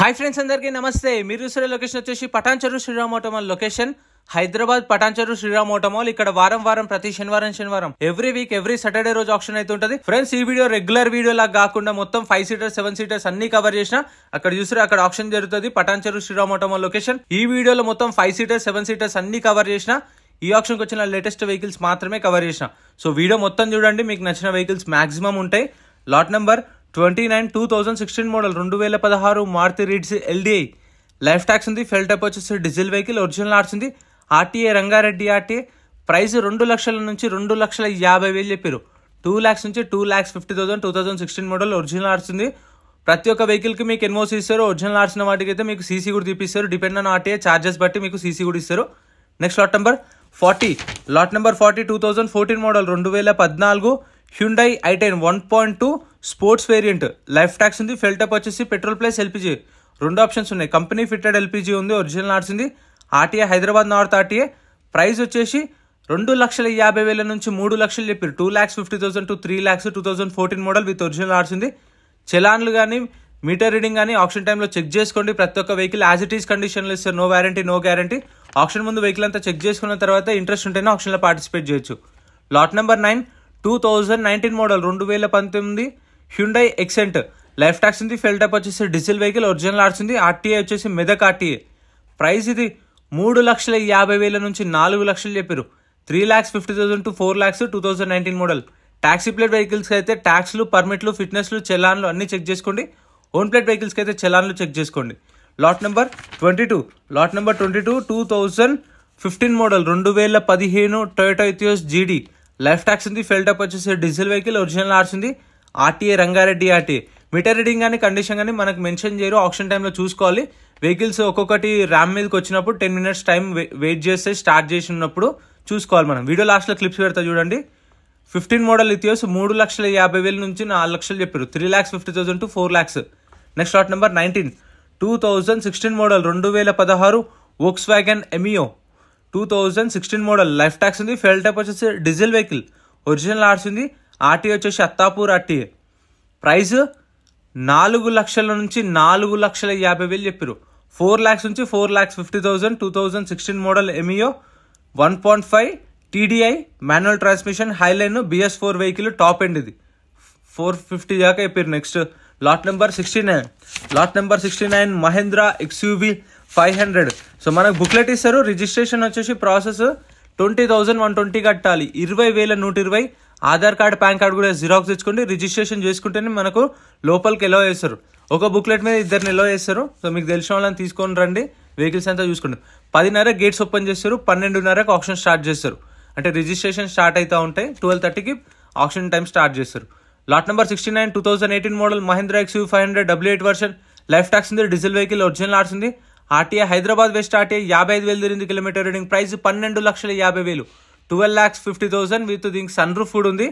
hi friends అందరికీ నమస్తే మీరు చూసే లొకేషన్ వచ్చేసి Patancheru Automall location Hyderabad Patancheru Shriram Automall ఇక్కడ వారం వారం ప్రతి శనివారం శనివారం ఎవ్రీ వీక్ ఎవ్రీ సాటర్డే రోజు ఆప్షన్ అయితే ఉంటుంది ఫ్రెండ్స్ ఈ వీడియో రెగ్యులర్ వీడియో లాగా కాకుండా మొత్తం ఫైవ్ సీటర్ సెవెన్ సీటర్స్ అన్ని కవర్ చేసిన అక్కడ చూసారు అక్కడ ఆప్షన్ జరుగుతుంది పటాన్చెరు శ్రీరామ్ ఓటమాల్ లొకేషన్ ఈ వీడియోలో మొత్తం ఫైవ్ సీటర్ సెవెన్ సీటర్స్ అన్ని కవర్ చేసిన ఈ ఆప్షన్కి వచ్చిన లేటెస్ట్ వెహికల్స్ మాత్రమే కవర్ చేసిన సో వీడియో మొత్తం చూడండి మీకు నచ్చిన వెహికల్స్ మాక్సిమం ఉంటాయి lot number twenty nine two thousand sixteen model రెండు వేల పదహారు Maruti Ritz LDI life tax ఉంది ఫెల్ట్ అప్ వచ్చేసి డీజిల్ వెహికల్ ఒరిజినల్ ఆర్ట్స్ ఉంది ఆర్టీఏ రంగారెడ్డి ఆర్టీఏ ప్రైస్ రెండు లక్షల నుంచి రెండు లక్షల యాభై వేలు చెప్పారు టూ ల్యాక్స్ నుంచి two lakhs fifty thousand two thousand sixteen model original arts ఉంది ప్రతి ఒక్క వెహికల్కి మీకు ఎన్ఓసి ఇస్తారు ఒరిజినల్ ఆర్సిన వాటికి అయితే మీకు సీసీ కూడా తీపిస్తారు డిపెండ్ ఆన్ ఆర్టీఏ చార్జెస్ బట్టి మీకు సీసీ కూడా ఇస్తారు next lot number forty lot number forty two thousand fourteen model రెండు వేల పద్నాలుగు Hyundai i ten one point two sports variant life tax ఉంది ఫెల్ టప్ వచ్చేసి పెట్రోల్ ప్లస్ ఎల్పిజి రెండు ఆప్షన్స్ ఉన్నాయి కంపెనీ ఫిట్టెడ్ ఎల్పిజి ఉంది ఒరిజినల్ నాట్స్ ఉంది RTA Hyderabad north RTA price వచ్చేసి రెండు లక్షల యాభై వేల నుంచి మూడు లక్షలు చెప్పారు two lakhs fifty thousand to three lakhs two thousand fourteen model with original arts ఉంది చలాన్లు కానీ మీటర్ రీడింగ్ కానీ ఆప్షన్ టైంలో చెక్ చేసుకోండి ప్రతి ఒక్క వెహికల్ యాజ్ ఇట్ ఈస్ కండిషన్లు ఇస్తారు no warranty no guarantee auction ముందు వెహికల్ అంతా చెక్ చేసుకున్న తర్వాత ఇంట్రెస్ట్ ఉంటేనే ఆప్షన్లో పార్టిసిపేట్ చేయొచ్చు lot number nine two thousand nineteen model రెండు వేల పంతొమ్మిది హ్యుండై ఎక్సెంట్ లైఫ్ ట్యాక్స్ ఉంది ఫెల్ టైప్ వచ్చేసి డీజిల్ వెహికల్ ఒరిజినల్ ఆర్చింది ఆర్టీఏ వచ్చేసి మెదక్ ఆర్టీఏ ప్రైస్ ఇది మూడు లక్షల యాభై వేల నుంచి నాలుగు లక్షలు చెప్పారు three lakhs fifty thousand to four lakhs two thousand nineteen model taxi plate వెహికల్స్కి అయితే ట్యాక్స్లు పర్మిట్లు ఫిట్నెస్లు చెలాన్లు అన్నీ చెక్ చేసుకోండి ఓన్ ప్లేట్ వెహికల్స్కి అయితే చెలాన్లు చెక్ చేసుకోండి lot number twenty two lot number twenty two two thousand fifteen model రెండు వేల పదిహేను Toyota Etios GD life tax ఉంది ఫెల్టప్ వచ్చేసి డీజిల్ వెహికల్ ఒరిజినల్ ఆర్స్ ఉంది RTA Rangareddy RT meter reading కానీ కండిషన్ కానీ మనకు మెన్షన్ చేయరు ఆప్షన్ టైంలో చూసుకోవాలి వెహికల్స్ ఒక్కొక్కటి ర్యామ్ మీదకి వచ్చినప్పుడు టెన్ మినిట్స్ టైం వెయిట్ చేస్తే స్టార్ట్ చేసి ఉన్నప్పుడు చూసుకోవాలి మనం వీడియో లాస్ట్లో క్లిప్స్ పెడతా చూడండి ఫిఫ్టీన్ మోడల్ ఇథియోస్ మూడు లక్షల యాభై వేల నుంచి నాలుగు లక్షలు చెప్పారు three lakhs fifty thousand to four lakhs next lot number nineteen two thousand sixteen model రెండు వేల పదహారు Volkswagen Ameo two thousand sixteen model life tax ఉంది ఫెల్ టైప్ వచ్చేసి డీజిల్ వెహికల్ ఒరిజినల్ ఆర్స్ ఉంది ఆర్టీ వచ్చేసి అత్తాపూర్ ఆర్టీ ప్రైస్ నాలుగు లక్షల నుంచి నాలుగు లక్షల యాభై వేలు చెప్పారు ఫోర్ ల్యాక్స్ నుంచి four lakhs fifty thousand two thousand sixteen model Ameo e one point five TDI manual transmission Highline BS four vehicle top end ఇది ఫోర్ ఫిఫ్టీ దాకా చెప్పారు next lot number sixty nine lot number sixty nine Mahindra XUV five hundred so మనకు booklet ఇస్తారు registration వచ్చేసి process twenty thousand one twenty కట్టాలి ఇరవై వేల నూట ఇరవై ఆధార్ కార్డ్ పాన్ కార్డ్ కూడా జిరాక్స్ తెచ్చుకోండి రిజిస్ట్రేషన్ చేసుకుంటేనే మనకు లోపలికి ఎలా చేస్తారు ఒక బుక్లెట్ మీద ఇద్దరిని ఎలా చేస్తారు సో మీకు తెలిసిన వాళ్ళని తీసుకొని రండి వెహికల్స్ అంతా చూసుకోండి పదిన్నర గేట్స్ ఓపెన్ చేస్తారు పన్నెండున్నరకు ఆప్షన్ స్టార్ట్ చేస్తారు అంటే రిజిస్ట్రేషన్ స్టార్ట్ అవుతూ ఉంటాయి ట్వెల్వ్ థర్టీకి ఆప్షన్ టైం స్టార్ట్ చేస్తారు lot number sixty nine two thousand eighteen model Mahindra X five hundred W eight version life tax ఉంది డీజిల్ వెహికల్ ఒరిజినల్ ఆర్ట్స్ ఉంది ఆర్టీఏ హైదరాబాద్ వెస్ట్ ఆర్టీఏ యాభై ఐదు వేలు తిరిగింది కిలోమీటర్ రీడింగ్ ప్రైస్ పన్నెండు లక్షల యాభై వేలు twelve lakhs fifty thousand with దీనికి సన్ రూఫ్ కూడా ఉంది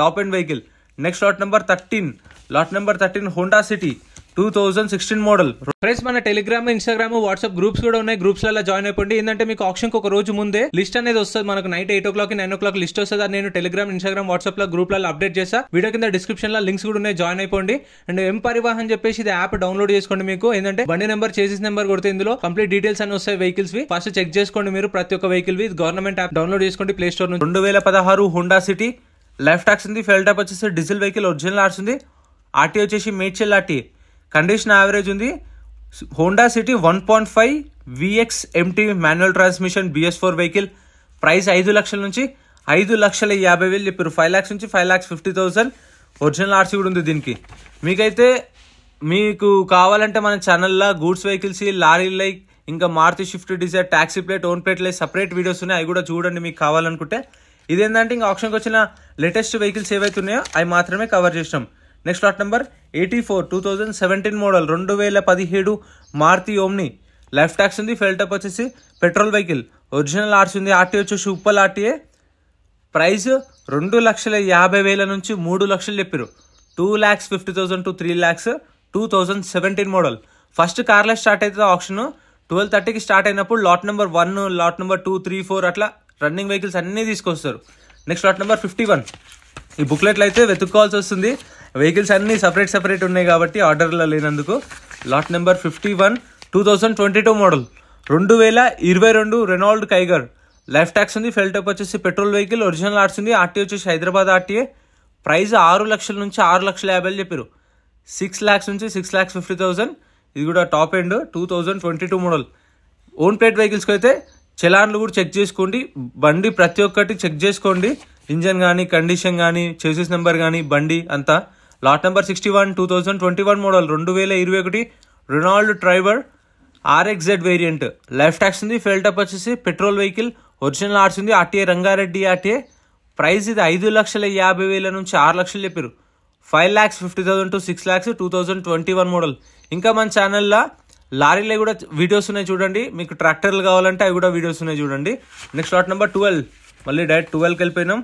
top end vehicle next lot number thirteen lot number thirteen Honda City two thousand sixteen model friends మన టెలిగ్రామ్ ఇన్స్టాగ్రామ్ వాట్సాప్ గ్రూప్స్ కూడా ఉన్నాయి గ్రూప్స్ లలో జాయిన్ అయిపోండి ఏంటంటే మీకు ఆప్షన్ ఒక రోజు ముందే లిస్ట్ అనేది వస్తుంది మనకు night eight o'clock nine o'clock list వస్తుంది అని నేను టెలిగ్రామ్ ఇన్స్టాగ్రామ్ వాట్సాప్ లో గ్రూప్ లలో అప్డేట్ చేసా వీడియో కింద డిస్క్రిప్షన్ లో లింక్స్ కూడా ఉన్నాయి జాయిన్ అయిపోండి అండ్ ఎం పరివాహన్ చెప్పేసి ఇది యాప్ డౌన్లోడ్ చేసుకోండి మీకు ఏంటంటే బండి నెంబర్ చేసెస్ నెంబర్ కొడితే ఇందులో కంప్లీట్ డీటెయిల్స్ అని వస్తాయి వెహికల్స్ వి ఫస్ట్ చెక్ చేసుకోండి మీరు ప్రతి ఒక్క వెహికల్ వి గవర్నమెంట్ యాప్ డౌన్లోడ్ చేసుకోండి ప్లే స్టోర్ నుంచి రెండు వేల పదహారు హుండా సిటీ లైఫ్ ట్యాక్స్ ఉంది ఫెల్టాప్ వచ్చేసి డీజిల్ వెహికల్ ఒరిజినల్ ఆర్స్ ఉంది ఆర్టీ వచ్చేసి మేడ్చల్ ఆర్టీ కండిషన్ యావరేజ్ ఉంది Honda City one point five VX MT manual transmission BS four vehicle price ఐదు లక్షల నుంచి ఐదు లక్షల యాభై వేలు చెప్పారు ఫైవ్ ల్యాక్స్ నుంచి five lakhs fifty thousand original RC కూడా ఉంది దీనికి మీకైతే మీకు కావాలంటే మన ఛానల్లో గూడ్స్ వెహికల్స్ లారీ లైక్ ఇంకా Maruti Swift Dzire taxi plate own plate like separate videos ఉన్నాయి అవి కూడా చూడండి మీకు కావాలనుకుంటే ఇదేంటంటే ఇంకా ఆప్షన్కి వచ్చిన లేటెస్ట్ వెహికల్స్ ఏవైతే ఉన్నాయో అవి మాత్రమే కవర్ చేసినాం next lot number eighty four two thousand seventeen model రెండు వేల పదిహేడు మారుతి ఓమ్ని లైఫ్ ట్యాక్స్ ఉంది ఫెల్టప్ వచ్చేసి పెట్రోల్ వెహికల్ ఒరిజినల్ ఆర్సీ ఉంది ఆర్టీ వచ్చేసి ఉప్పల్ ఆర్టీఏ ప్రైస్ రెండు లక్షల యాభై వేల నుంచి మూడు లక్షలు చెప్పారు two lakhs fifty thousand to three lakhs two thousand seventeen model first కార్లో స్టార్ట్ అవుతుంది ఆప్షన్ ట్వెల్వ్ థర్టీకి స్టార్ట్ అయినప్పుడు lot number one lot number two three four అట్లా రన్నింగ్ వెహికల్స్ అన్నీ తీసుకొస్తారు next lot number fifty one ఈ బుక్లెట్లు అయితే వెతుక్కోవాల్సి వస్తుంది వెహికల్స్ అన్నీ సపరేట్ సపరేట్ ఉన్నాయి కాబట్టి ఆర్డర్లో లేనందుకు lot number fifty one two thousand twenty two model రెండు వేల ఇరవై రెండు రెనాల్డ్ కైగర్ లైఫ్ ట్యాక్స్ ఉంది ఫెల్టప్ వచ్చేసి పెట్రోల్ వెహికల్ ఒరిజినల్ ఆర్ట్స్ ఉంది ఆర్టీ వచ్చేసి హైదరాబాద్ ఆర్టీఏ ప్రైస్ ఆరు లక్షల నుంచి ఆరు లక్షల యాభై చెప్పారు సిక్స్ ల్యాక్స్ నుంచి సిక్స్ ల్యాక్స్ ఫిఫ్టీ థౌసండ్ ఇది కూడా top end two thousand twenty two model own plate వెహికల్స్కి అయితే చలాన్లు కూడా చెక్ చేసుకోండి బండి ప్రతి ఒక్కటి చెక్ చేసుకోండి ఇంజన్ కానీ కండిషన్ కానీ చేసెస్ నెంబర్ కానీ బండి అంతా lot number sixty one two thousand twenty one model రెండు వేల ఇరవై ఒకటి Renault Triber RXZ variant life tax ఉంది ఫెల్టప్ వచ్చేసి పెట్రోల్ వెహికల్ ఒరిజినల్ ఆర్ట్స్ ఉంది ఆర్టీఏ రంగారెడ్డి ఆర్టీఏ ప్రైస్ ఇది ఐదు లక్షల యాభై వేల నుంచి ఆరు లక్షలు చెప్పారు five lakhs fifty thousand to six lakhs two thousand twenty one model ఇంకా మన ఛానల్లో లారీలో కూడా వీడియోస్ ఉన్నాయి చూడండి మీకు ట్రాక్టర్లు కావాలంటే అవి కూడా వీడియోస్ ఉన్నాయి చూడండి నెక్స్ట్ లాట్ నెంబర్ ట్వెల్వ్ మళ్ళీ డైరెక్ట్ ట్వెల్వ్కి వెళ్ళిపోయినాం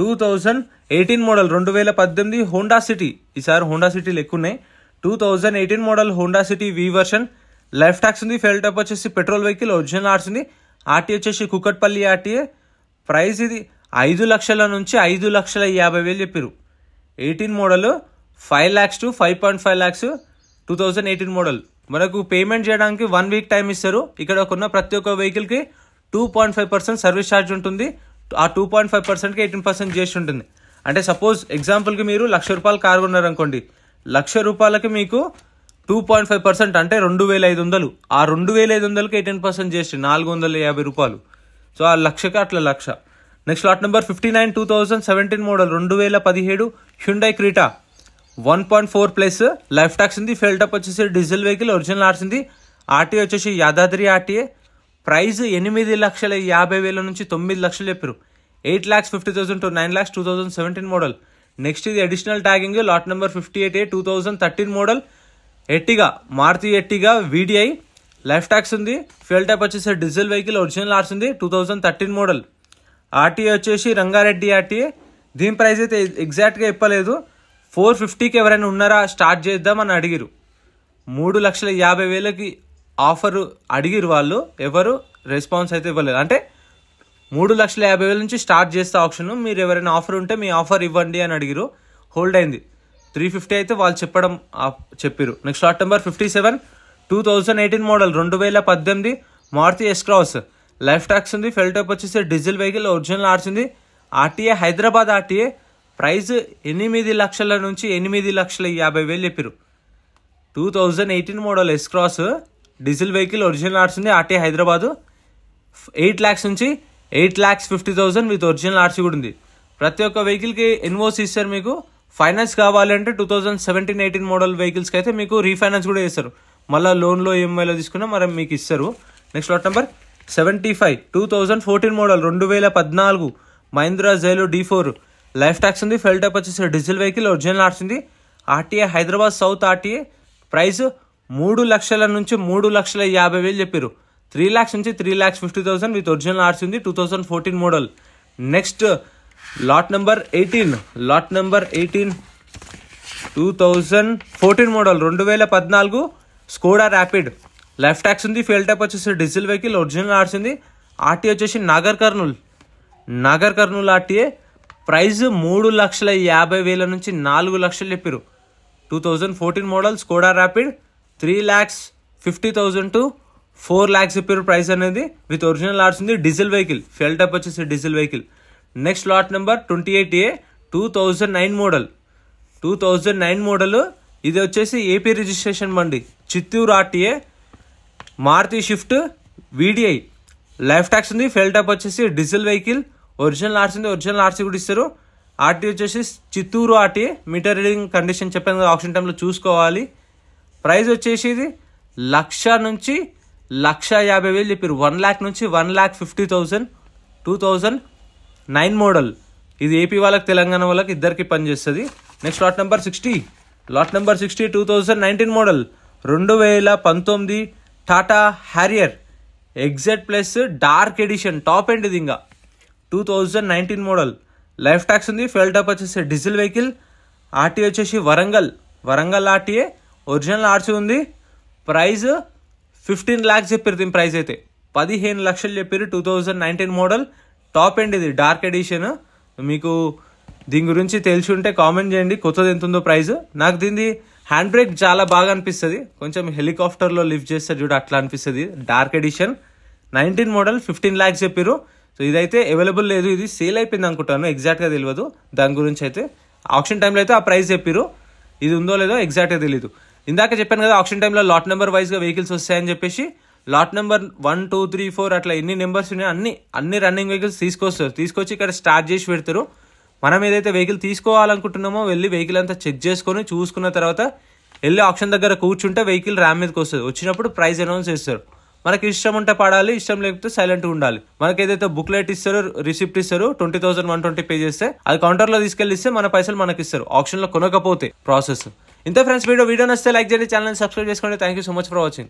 టూ థౌజండ్ ఎయిటీన్ మోడల్ రెండు వేల పద్దెనిమిది హోండా సిటీ ఈసారి హోండా సిటీలు ఎక్కువ ఉన్నాయి two thousand eighteen model Honda City V version life tax ఉంది ఫెయిల్ టైప్ వచ్చేసి పెట్రోల్ వెహికల్ ఒరిజినల్ ఆర్ట్స్ ఉంది ఆర్టీ వచ్చేసి కుక్కట్పల్లి ఆర్టీఏ ప్రైస్ ఇది ఐదు లక్షల నుంచి ఐదు లక్షల యాభై వేలు చెప్పారు eighteen model five lakhs to five point five lakhs two thousand eighteen model మనకు పేమెంట్ చేయడానికి వన్ వీక్ టైం ఇస్తారు ఇక్కడ ఉన్న ప్రతి ఒక్క వెహికల్కి two point five percent service charge ఉంటుంది ఆ టూ పాయింట్ ఫైవ్ పర్సెంట్కి ఎయిటీన్ పర్సెంట్ చేసి ఉంటుంది అంటే సపోజ్ ఎగ్జాంపుల్కి మీరు లక్ష రూపాయలు కారు కొన్నారనుకోండి లక్ష రూపాయలకి మీకు టూ పాయింట్ ఫైవ్ పర్సెంట్ అంటే రెండు వేల ఐదు వందలు ఆ రెండు వేల ఐదు వందలకి ఎయిటీన్ పర్సెంట్ చేసి నాలుగు వందల యాభై రూపాయలు సో ఆ లక్షకి అట్లా lakh next lot number fifty nine two thousand seventeen model రెండు వేల పదిహేడు Hyundai Creta one point four plus life tax ఉంది ఫెల్టప్ వచ్చేసి డీజిల్ వెహికల్ ఒరిజినల్ ఆర్సింది ఆర్టీఏ వచ్చేసి యాదాద్రి ఆర్టీఏ ప్రైస్ ఎనిమిది లక్షల యాభై వేల నుంచి తొమ్మిది లక్షలు చెప్పారు eight lakhs fifty thousand to nine lakhs two thousand seventeen model next ఇది additional tagging lot number fifty eight A two thousand thirteen model Ertiga Maruti Ertiga VDI life tax ఉంది ఫ్యూల్ టైప్ వచ్చేసి డీజిల్ వెహికల్ ఒరిజినల్ ఆర్స్ ఉంది two thousand thirteen model RTA వచ్చేసి Rangareddy RTA దీని price అయితే ఎగ్జాక్ట్గా చెప్పలేదు four ఫిఫ్టీకి ఎవరైనా ఉన్నారా స్టార్ట్ చేద్దామని అడిగిరు మూడు లక్షల యాభై వేలకి ఆఫర్ అడిగిరు వాళ్ళు ఎవరు రెస్పాన్స్ అయితే ఇవ్వలేదు అంటే మూడు లక్షల యాభై వేల నుంచి స్టార్ట్ చేస్తే ఆప్షన్ మీరు ఎవరైనా ఆఫర్ ఉంటే మీ ఆఫర్ ఇవ్వండి అని అడిగిరు హోల్డ్ అయింది త్రీ ఫిఫ్టీ అయితే వాళ్ళు చెప్పడం చెప్పారు next lot number fifty seven two thousand eighteen model రెండు వేల పద్దెనిమిది మారుతి ఎస్క్రాస్ లైఫ్ ట్యాక్స్ ఉంది ఫెల్టాప్ వచ్చేసి డీజిల్ వెహికల్ ఒరిజినల్ ఆర్చింది ఆర్టీఏ హైదరాబాద్ ఆర్టీఏ ప్రైస్ ఎనిమిది లక్షల నుంచి ఎనిమిది లక్షల యాభై వేలు చెప్పారు two thousand eighteen model S Cross diesel vehicle original RC RT Hyderabad eight lakhs నుంచి eight lakhs fifty thousand with original RC కూడా ఉంది ప్రతి ఒక్క వెహికల్కి ఎన్వోస్ ఇస్తారు మీకు ఫైనాన్స్ కావాలంటే two thousand seventeen eighteen model వెహికల్స్కి అయితే మీకు రీఫైనాన్స్ కూడా చేస్తారు మళ్ళీ లోన్లో ఈఎంఐలో తీసుకున్నా మరి మీకు ఇస్తారు next lot number seventy five two thousand fourteen model రెండు వేల పద్నాలుగు Mahindra Xylo D four life tax ఉంది ఫెల్ టైప్ వచ్చేసి డీజిల్ వెహికల్ ఒరిజినల్ ఆర్సీ ఉంది RTA Hyderabad south RTA price మూడు లక్షల నుంచి మూడు లక్షల యాభై వేలు చెప్పారు త్రీ ల్యాక్స్ నుంచి three lakhs fifty thousand with original RC ఉంది two thousand fourteen model next lot number eighteen lot number eighteen two thousand fourteen model రెండు వేల పద్నాలుగు స్కోడా ర్యాపిడ్ లెఫ్ట్ ట్యాక్స్ ఉంది ఫెయిల్ టైప్ వచ్చేసి డీజిల్ వెహికల్ ఒరిజినల్ ఆర్సీ ఉంది RT వచ్చేసి Nagar Kurnool Nagar Kurnool RTA price మూడు లక్షల యాభై వేల నుంచి నాలుగు లక్షలు చెప్పారు two thousand fourteen model Skoda Rapid three lakhs fifty thousand to four lakhs rupee price అనేది విత్ ఒరిజినల్ లాట్స్ ఉంది డీజిల్ వెహికల్ ఫెల్ టైప్ వచ్చేసి diesel vehicle next lot number twenty eight A two thousand nine model two thousand nine model ఇది వచ్చేసి AP registration బండి Chittoor RTA Maruti Swift VDI life tax ఉంది fuel type వచ్చేసి diesel vehicle original arts ఉంది original RC కూడా ఇస్తారు RT వచ్చేసి Chittoor RTA meter reading condition చెప్పాను ఆప్షన్ టైంలో చూసుకోవాలి ప్రైజ్ వచ్చేసి ఇది లక్ష నుంచి లక్ష యాభై వేలు చెప్పారు వన్ ల్యాక్ నుంచి one lakh fifty thousand two thousand nine model ఇది ఏపీ వాళ్ళకి తెలంగాణ వాళ్ళకి ఇద్దరికి పనిచేస్తుంది next lot number sixty lot number sixty two thousand nineteen model రెండు వేల పంతొమ్మిది Tata Harrier XZ plus dark edition top end ఇది ఇంకా two thousand nineteen model life tax ఉంది ఫెల్ టాప్ వచ్చేసి డీజిల్ వెహికల్ ఆర్టీ వచ్చేసి Warangal Warangal RTA original RC ఉంది price fifteen lakhs చెప్పారు దీని ప్రైస్ అయితే పదిహేను లక్షలు చెప్పారు two thousand nineteen model top end ఇది డార్క్ ఎడిషన్ మీకు దీని గురించి తెలిసి ఉంటే కామెంట్ చేయండి కొత్తది ఎంత ఉందో ప్రైజ్ నాకు దీన్ని హ్యాండ్ బ్రేక్ చాలా బాగా అనిపిస్తుంది కొంచెం హెలికాప్టర్లో లిఫ్ట్ చేస్తే చూడు అట్లా అనిపిస్తుంది dark edition nineteen model fifteen lakhs చెప్పారు సో ఇదైతే అవైలబుల్ లేదు ఇది సేల్ అయిపోయింది అనుకుంటాను ఎగ్జాక్ట్గా తెలియదు దాని గురించి అయితే ఆప్షన్ టైంలో అయితే ఆ ప్రైస్ చెప్పారు ఇది ఉందో లేదో ఎగ్జాక్ట్గా తెలియదు ఇందాక చెప్పాను కదా ఆప్షన్ టైంలో లాట్ నెంబర్ వైజ్గా వెహికల్స్ వస్తాయని చెప్పేసి lot number one two three four అట్లా ఎన్ని నెంబర్స్ ఉన్నాయి అన్ని అన్ని రన్నింగ్ వెహికల్స్ తీసుకొస్తారు తీసుకొచ్చి ఇక్కడ స్టార్ట్ చేసి పెడతారు మనం ఏదైతే వెహికల్ తీసుకోవాలనుకుంటున్నామో వెళ్ళి వెహికల్ అంతా చెక్ చేసుకొని చూసుకున్న తర్వాత వెళ్ళి ఆప్షన్ దగ్గర కూర్చుంటే వెహికల్ ర్యామ్ మీదకి వస్తుంది వచ్చినప్పుడు ప్రైస్ అనౌన్స్ చేస్తారు మనకి ఇష్టం ఉంటే పడాలి ఇష్టం లేకపోతే సైలెంట్గా ఉండాలి మనకి ఏదైతే బుక్లెట్ ఇస్తారో రిసిప్ట్ ఇస్తారు twenty thousand one twenty pay చేస్తే అది కౌంటర్లో తీసుకెళ్ళి ఇస్తే మన పైసలు మనకి ఇస్తారు ఆప్షన్లో కొనకపోతే ప్రాసెస్ ఇంత ఫ్రెండ్స్ వీడియో వీడియో నచ్చితే లైక్ చేయండి ఛానల్ సబ్స్క్రైబ్ చేసుకోండి thank so much for watching